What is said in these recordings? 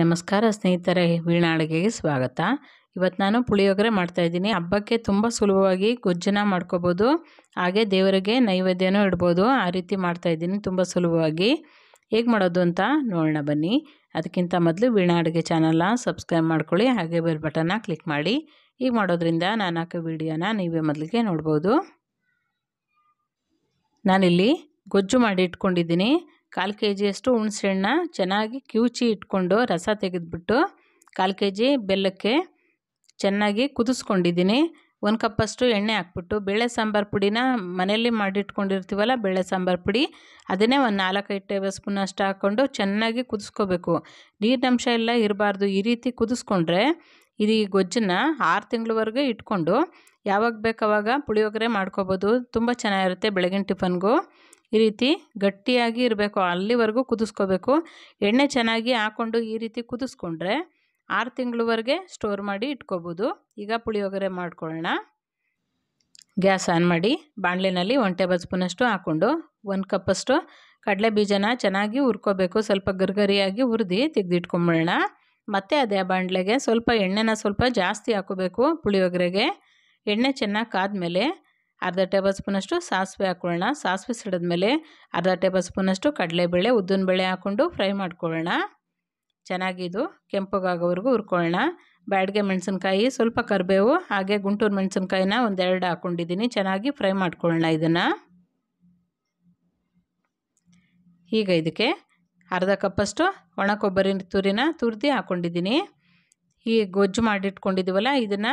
ನಮಸ್ಕಾರ ಸ್ನೇಹಿತರೆ ವೀಣಾ ಅಡುಗೆಗೆ ಸ್ವಾಗತ ಇವತ್ತು ನಾನು ಪುಳಿಯೋಗರೆ ಮಾಡ್ತಾಯಿದ್ದೀನಿ ಹಬ್ಬಕ್ಕೆ ತುಂಬ ಸುಲಭವಾಗಿ ಗೊಜ್ಜನ ಮಾಡ್ಕೋಬೋದು ಹಾಗೆ ದೇವರಿಗೆ ನೈವೇದ್ಯನೂ ಇಡ್ಬೋದು ಆ ರೀತಿ ಮಾಡ್ತಾಯಿದ್ದೀನಿ ತುಂಬ ಸುಲಭವಾಗಿ ಹೇಗೆ ಮಾಡೋದು ಅಂತ ನೋಡೋಣ ಬನ್ನಿ ಅದಕ್ಕಿಂತ ಮೊದಲು ವೀಣಾ ಅಡುಗೆ ಚಾನಲ್ನ ಸಬ್ಸ್ಕ್ರೈಬ್ ಮಾಡ್ಕೊಳ್ಳಿ ಹಾಗೆ ಬೆಲ್ ಬಟನ್ನ ಕ್ಲಿಕ್ ಮಾಡಿ ಈಗ ಮಾಡೋದ್ರಿಂದ ನಾನು ಹಾಕೋ ವಿಡಿಯೋನ ನೀವೇ ಮೊದಲಿಗೆ ನೋಡ್ಬೋದು ನಾನಿಲ್ಲಿ ಗೊಜ್ಜು ಮಾಡಿ ಇಟ್ಕೊಂಡಿದ್ದೀನಿ ಕಾಲು ಕೆ ಜಿಯಷ್ಟು ಹುಣಸೆಹಣ್ಣ ಚೆನ್ನಾಗಿ ಕಿವುಚಿ ಇಟ್ಕೊಂಡು ರಸ ತೆಗೆದುಬಿಟ್ಟು ಕಾಲು ಕೆ ಜಿ ಬೆಲ್ಲಕ್ಕೆ ಚೆನ್ನಾಗಿ ಕುದಿಸ್ಕೊಂಡಿದ್ದೀನಿ ಒಂದು ಕಪ್ಪಷ್ಟು ಎಣ್ಣೆ ಹಾಕ್ಬಿಟ್ಟು ಬೇಳೆ ಸಾಂಬಾರು ಪುಡಿನ ಮನೆಯಲ್ಲಿ ಮಾಡಿಟ್ಕೊಂಡಿರ್ತೀವಲ್ಲ ಬೇಳೆ ಸಾಂಬಾರು ಪುಡಿ ಅದನ್ನೇ ಒಂದು ನಾಲ್ಕೈದು ಟೇಬಲ್ ಸ್ಪೂನ್ ಅಷ್ಟು ಹಾಕ್ಕೊಂಡು ಚೆನ್ನಾಗಿ ಕುದಿಸ್ಕೋಬೇಕು ನೀರಿನಂಶ ಎಲ್ಲ ಇರಬಾರ್ದು ಈ ರೀತಿ ಕುದಿಸ್ಕೊಂಡ್ರೆ ಇದು ಈ ಗೊಜ್ಜನ್ನ ಆರು ತಿಂಗಳವರೆಗೆ ಇಟ್ಕೊಂಡು ಯಾವಾಗ ಬೇಕಾವಾಗ ಪುಳಿಯೋಗರೆ ಮಾಡ್ಕೋಬೋದು ತುಂಬ ಚೆನ್ನಾಗಿರುತ್ತೆ ಬೆಳಗಿನ ಟಿಫನ್ಗೂ ಈ ರೀತಿ ಗಟ್ಟಿಯಾಗಿ ಇರಬೇಕು ಅಲ್ಲಿವರೆಗೂ ಕುದಿಸ್ಕೋಬೇಕು ಎಣ್ಣೆ ಚೆನ್ನಾಗಿ ಹಾಕ್ಕೊಂಡು ಈ ರೀತಿ ಕುದಿಸ್ಕೊಂಡ್ರೆ ಆರು ತಿಂಗಳವರೆಗೆ ಸ್ಟೋರ್ ಮಾಡಿ ಇಟ್ಕೋಬೋದು ಈಗ ಪುಳಿಯೋಗರೆ ಮಾಡ್ಕೊಳ್ಳೋಣ ಗ್ಯಾಸ್ ಆನ್ ಮಾಡಿ ಬಾಣಲೆಯಲ್ಲಿ ಒನ್ ಟೇಬಲ್ ಸ್ಪೂನಷ್ಟು ಹಾಕ್ಕೊಂಡು ಒಂದು ಕಪ್ಪಷ್ಟು ಕಡಲೆ ಬೀಜನ ಚೆನ್ನಾಗಿ ಹುರ್ಕೋಬೇಕು ಸ್ವಲ್ಪ ಗರ್ಗರಿಯಾಗಿ ಹುರಿದು ತೆಗೆದಿಟ್ಕೊಂಬಳೋಣ ಮತ್ತು ಅದೇ ಬಾಣಲೆಗೆ ಸ್ವಲ್ಪ ಎಣ್ಣೆನ ಸ್ವಲ್ಪ ಜಾಸ್ತಿ ಹಾಕೋಬೇಕು ಪುಳಿಯೋಗರೆಗೆ ಎಣ್ಣೆ ಚೆನ್ನಾಗಿ ಕಾದ್ಮೇಲೆ ಅರ್ಧ ಟೇಬಲ್ ಸ್ಪೂನಷ್ಟು ಸಾಸಿವೆ ಹಾಕ್ಕೊಳ್ಳೋಣ ಸಾಸಿವೆ ಮೇಲೆ ಅರ್ಧ ಟೇಬಲ್ ಸ್ಪೂನಷ್ಟು ಕಡಲೆಬೇಳೆ ಉದ್ದಿನಬೇಳೆ ಹಾಕ್ಕೊಂಡು ಫ್ರೈ ಮಾಡ್ಕೊಳ್ಳೋಣ ಚೆನ್ನಾಗಿದು ಕೆಂಪಗಾಗೋವರೆಗೂ ಹುರ್ಕೊಳ್ಳೋಣ ಬ್ಯಾಡ್ಗೆ ಮೆಣಸಿನ್ಕಾಯಿ ಸ್ವಲ್ಪ ಕರಿಬೇವು ಹಾಗೆ ಗುಂಟೂರು ಮೆಣಸಿನ್ಕಾಯಿನ ಒಂದೆರಡು ಹಾಕ್ಕೊಂಡಿದ್ದೀನಿ ಚೆನ್ನಾಗಿ ಫ್ರೈ ಮಾಡ್ಕೊಳ್ಳೋಣ ಇದನ್ನು ಈಗ ಇದಕ್ಕೆ ಅರ್ಧ ಕಪ್ಪಷ್ಟು ಒಣ ಕೊಬ್ಬರಿ ತುರಿನ ತುರಿದು ಹಾಕ್ಕೊಂಡಿದ್ದೀನಿ ಈ ಗೊಜ್ಜು ಮಾಡಿಟ್ಕೊಂಡಿದ್ದೀವಲ್ಲ ಇದನ್ನು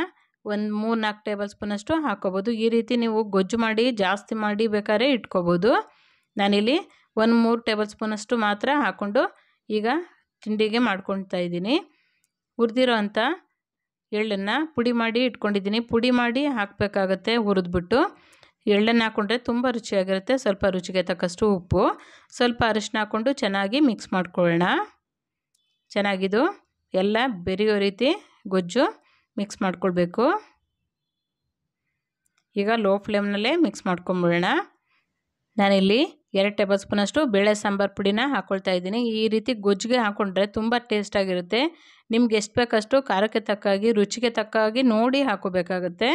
ಒಂದು ಮೂರು ನಾಲ್ಕು ಟೇಬಲ್ ಸ್ಪೂನಷ್ಟು ಹಾಕ್ಕೋಬೋದು ಈ ರೀತಿ ನೀವು ಗೊಜ್ಜು ಮಾಡಿ ಜಾಸ್ತಿ ಮಾಡಿ ಬೇಕಾದ್ರೆ ಇಟ್ಕೋಬೋದು ನಾನಿಲ್ಲಿ ಒಂದು ಮೂರು ಟೇಬಲ್ ಸ್ಪೂನಷ್ಟು ಮಾತ್ರ ಹಾಕ್ಕೊಂಡು ಈಗ ತಿಂಡಿಗೆ ಮಾಡ್ಕೊಳ್ತಾ ಇದ್ದೀನಿ ಹುರಿದಿರೋ ಅಂಥ ಎಳ್ಳನ್ನು ಪುಡಿ ಮಾಡಿ ಇಟ್ಕೊಂಡಿದ್ದೀನಿ ಪುಡಿ ಮಾಡಿ ಹಾಕಬೇಕಾಗತ್ತೆ ಹುರಿದ್ಬಿಟ್ಟು ಎಳ್ಳನ್ನು ಹಾಕ್ಕೊಂಡ್ರೆ ತುಂಬ ರುಚಿಯಾಗಿರುತ್ತೆ ಸ್ವಲ್ಪ ರುಚಿಗೆ ತಕ್ಕಷ್ಟು ಉಪ್ಪು ಸ್ವಲ್ಪ ಅರಿಶಿನ ಹಾಕ್ಕೊಂಡು ಚೆನ್ನಾಗಿ ಮಿಕ್ಸ್ ಮಾಡ್ಕೊಳ್ಳೋಣ ಚೆನ್ನಾಗಿದು ಎಲ್ಲ ಬೆರೆಯೋ ರೀತಿ ಗೊಜ್ಜು ಮಿಕ್ಸ್ ಮಾಡ್ಕೊಳ್ಬೇಕು ಈಗ ಲೋ ಫ್ಲೇಮ್ನಲ್ಲೇ ಮಿಕ್ಸ್ ಮಾಡ್ಕೊಂಬಿಡೋಣ ನಾನಿಲ್ಲಿ ಎರಡು ಟೇಬಲ್ ಸ್ಪೂನಷ್ಟು ಬೇಳೆ ಸಾಂಬಾರು ಪುಡಿನ ಹಾಕ್ಕೊಳ್ತಾ ಇದ್ದೀನಿ ಈ ರೀತಿ ಗೊಜ್ಜಿಗೆ ಹಾಕ್ಕೊಂಡ್ರೆ ತುಂಬ ಟೇಸ್ಟಾಗಿರುತ್ತೆ ನಿಮ್ಗೆ ಎಷ್ಟು ಬೇಕಷ್ಟು ಖಾರಕ್ಕೆ ತಕ್ಕಾಗಿ ರುಚಿಗೆ ತಕ್ಕಾಗಿ ನೋಡಿ ಹಾಕೋಬೇಕಾಗುತ್ತೆ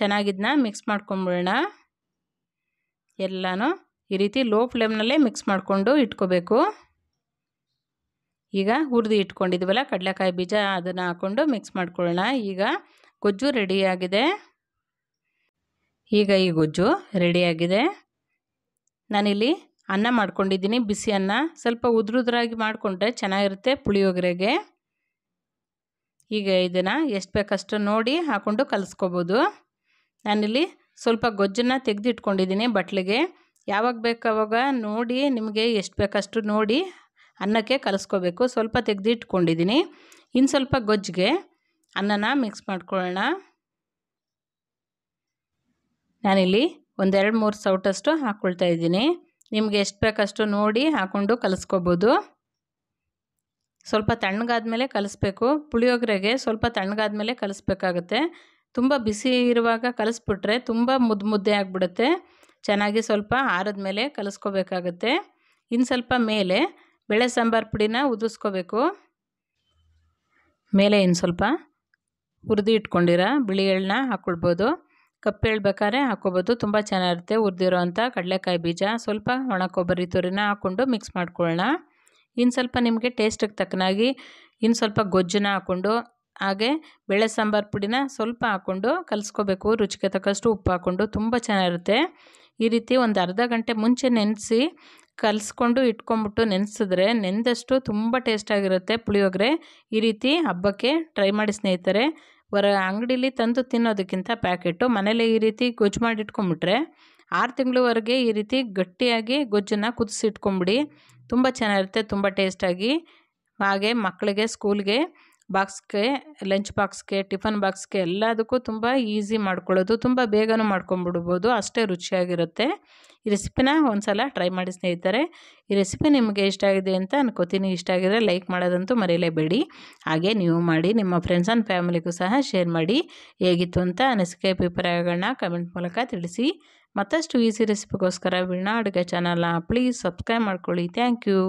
ಚೆನ್ನಾಗಿದ್ದನ್ನ ಮಿಕ್ಸ್ ಮಾಡ್ಕೊಂಬಿಡೋಣ ಎಲ್ಲನೂ ಈ ರೀತಿ ಲೋ ಫ್ಲೇಮ್ನಲ್ಲೇ ಮಿಕ್ಸ್ ಮಾಡಿಕೊಂಡು ಇಟ್ಕೋಬೇಕು ಈಗ ಹುರಿದು ಇಟ್ಕೊಂಡಿದ್ವಲ್ಲ ಕಡಲೆಕಾಯಿ ಬೀಜ ಅದನ್ನು ಹಾಕ್ಕೊಂಡು ಮಿಕ್ಸ್ ಮಾಡ್ಕೊಳ್ಳೋಣ ಈಗ ಗೊಜ್ಜು ರೆಡಿಯಾಗಿದೆ ಈಗ ಈ ಗೊಜ್ಜು ರೆಡಿಯಾಗಿದೆ ನಾನಿಲ್ಲಿ ಅನ್ನ ಮಾಡ್ಕೊಂಡಿದ್ದೀನಿ ಬಿಸಿ ಅನ್ನ ಸ್ವಲ್ಪ ಉದ್ರುದ್ರಾಗಿ ಮಾಡಿಕೊಂಡ್ರೆ ಚೆನ್ನಾಗಿರುತ್ತೆ ಪುಳಿಯೋಗರೆಗೆ ಈಗ ಇದನ್ನು ಎಷ್ಟು ಬೇಕಷ್ಟು ನೋಡಿ ಹಾಕ್ಕೊಂಡು ಕಲಿಸ್ಕೋಬೋದು ನಾನಿಲ್ಲಿ ಸ್ವಲ್ಪ ಗೊಜ್ಜನ್ನು ತೆಗೆದಿಟ್ಕೊಂಡಿದ್ದೀನಿ ಬಟ್ಲಿಗೆ ಯಾವಾಗ ಬೇಕಾವಾಗ ನೋಡಿ ನಿಮಗೆ ಎಷ್ಟು ಬೇಕಷ್ಟು ನೋಡಿ ಅನ್ನಕ್ಕೆ ಕಲಿಸ್ಕೋಬೇಕು ಸ್ವಲ್ಪ ತೆಗೆದಿಟ್ಕೊಂಡಿದ್ದೀನಿ ಇನ್ನು ಸ್ವಲ್ಪ ಗೊಜ್ಜಿಗೆ ಅನ್ನನ ಮಿಕ್ಸ್ ಮಾಡ್ಕೊಳ್ಳೋಣ ನಾನಿಲ್ಲಿ ಒಂದೆರಡು ಮೂರು ಸೌಟಷ್ಟು ಹಾಕ್ಕೊಳ್ತಾ ಇದ್ದೀನಿ ನಿಮಗೆ ಎಷ್ಟು ಬೇಕಷ್ಟು ನೋಡಿ ಹಾಕ್ಕೊಂಡು ಕಲಿಸ್ಕೋಬೋದು ಸ್ವಲ್ಪ ತಣ್ಣಗಾದ್ಮೇಲೆ ಕಲಿಸ್ಬೇಕು ಪುಳಿಯೋಗರೆಗೆ ಸ್ವಲ್ಪ ತಣ್ಣಗಾದ್ಮೇಲೆ ಕಲಿಸ್ಬೇಕಾಗುತ್ತೆ ತುಂಬ ಬಿಸಿ ಇರುವಾಗ ಕಲಿಸ್ಬಿಟ್ರೆ ತುಂಬ ಮುದ್ದು ಮುದ್ದೆ ಆಗಿಬಿಡುತ್ತೆ ಚೆನ್ನಾಗಿ ಸ್ವಲ್ಪ ಆರದ ಮೇಲೆ ಕಲಿಸ್ಕೋಬೇಕಾಗತ್ತೆ ಇನ್ನು ಸ್ವಲ್ಪ ಮೇಲೆ ಬೇಳೆ ಸಾಂಬಾರು ಪುಡಿನ ಉದಿಸ್ಕೋಬೇಕು ಮೇಲೆ ಇನ್ನು ಸ್ವಲ್ಪ ಹುರಿದು ಇಟ್ಕೊಂಡಿರ ಬಿಳಿ ಎಳ್ಳನ್ನ ಹಾಕ್ಕೊಳ್ಬೋದು ಕಪ್ಪು ಎಳ್ ಬೇಕಾದ್ರೆ ಹಾಕ್ಕೊಬೋದು ತುಂಬ ಚೆನ್ನಾಗಿರುತ್ತೆ ಹುರಿದಿರೋ ಕಡಲೆಕಾಯಿ ಬೀಜ ಸ್ವಲ್ಪ ಒಣ ಕೊಬ್ಬರಿ ತುರಿನ ಹಾಕ್ಕೊಂಡು ಮಿಕ್ಸ್ ಮಾಡ್ಕೊಳ್ಳೋಣ ಇನ್ನು ಸ್ವಲ್ಪ ನಿಮಗೆ ಟೇಸ್ಟಿಗೆ ತಕ್ಕನಾಗಿ ಇನ್ನು ಸ್ವಲ್ಪ ಗೊಜ್ಜನ್ನ ಹಾಕ್ಕೊಂಡು ಹಾಗೆ ಬೇಳೆ ಸಾಂಬಾರು ಪುಡಿನ ಸ್ವಲ್ಪ ಹಾಕ್ಕೊಂಡು ಕಲಿಸ್ಕೋಬೇಕು ರುಚಿಗೆ ತಕ್ಕಷ್ಟು ಉಪ್ಪು ಹಾಕ್ಕೊಂಡು ತುಂಬ ಚೆನ್ನಾಗಿರುತ್ತೆ ಈ ರೀತಿ ಒಂದು ಅರ್ಧ ಗಂಟೆ ಮುಂಚೆ ನೆನೆಸಿ ಕಲಿಸ್ಕೊಂಡು ಇಟ್ಕೊಂಡ್ಬಿಟ್ಟು ನೆನೆಸಿದ್ರೆ ನೆನೆದಷ್ಟು ತುಂಬ ಟೇಸ್ಟಾಗಿರುತ್ತೆ ಪುಳಿಯೋಗರೆ ಈ ರೀತಿ ಹಬ್ಬಕ್ಕೆ ಟ್ರೈ ಮಾಡಿ ಸ್ನೇಹಿತರೆ ಹೊರ ಅಂಗಡೀಲಿ ತಂದು ತಿನ್ನೋದಕ್ಕಿಂತ ಪ್ಯಾಕೆಟು ಮನೇಲಿ ಈ ರೀತಿ ಗೊಜ್ಜು ಮಾಡಿ ಆರು ತಿಂಗಳವರೆಗೆ ಈ ರೀತಿ ಗಟ್ಟಿಯಾಗಿ ಗೊಜ್ಜನ್ನು ಕುದಿಸಿ ಇಟ್ಕೊಂಬಿಡಿ ತುಂಬ ಚೆನ್ನಾಗಿರುತ್ತೆ ತುಂಬ ಟೇಸ್ಟಾಗಿ ಹಾಗೆ ಮಕ್ಕಳಿಗೆ ಸ್ಕೂಲ್ಗೆ ಬಾಕ್ಸ್ಗೆ ಲಂಚ್ ಬಾಕ್ಸ್ಗೆ ಟಿಫನ್ ಬಾಕ್ಸ್ಗೆ ಎಲ್ಲದಕ್ಕೂ ತುಂಬ ಈಸಿ ಮಾಡ್ಕೊಳ್ಳೋದು ತುಂಬ ಬೇಗನೂ ಮಾಡ್ಕೊಂಡ್ಬಿಡ್ಬೋದು ಅಷ್ಟೇ ರುಚಿಯಾಗಿರುತ್ತೆ ಈ ರೆಸಿಪಿನ ಒಂದು ಸಲ ಟ್ರೈ ಮಾಡಿ ಸ್ನೇಹಿತರೆ ಈ ರೆಸಿಪಿ ನಿಮಗೆ ಇಷ್ಟ ಆಗಿದೆ ಅಂತ ಅನ್ಕೋತೀನಿ ಇಷ್ಟ ಆಗಿದ್ರೆ ಲೈಕ್ ಮಾಡೋದಂತೂ ಮರೆಯಲೇಬೇಡಿ ಹಾಗೆ ನೀವು ಮಾಡಿ ನಿಮ್ಮ ಫ್ರೆಂಡ್ಸ್ ಆ್ಯಂಡ್ ಫ್ಯಾಮಿಲಿಗೂ ಸಹ ಶೇರ್ ಮಾಡಿ ಹೇಗಿತ್ತು ಅಂತ ಅನಿಸಿಕೆ ಅಭಿಪ್ರಾಯಗಳನ್ನ ಕಮೆಂಟ್ ಮೂಲಕ ತಿಳಿಸಿ ಮತ್ತಷ್ಟು ಈಸಿ ರೆಸಿಪಿಗೋಸ್ಕರ ವೀಣಾ ಅಡುಗೆ ಚಾನಲ್ನ ಪ್ಲೀಸ್ ಸಬ್ಸ್ಕ್ರೈಬ್ ಮಾಡ್ಕೊಳ್ಳಿ ಥ್ಯಾಂಕ್ ಯು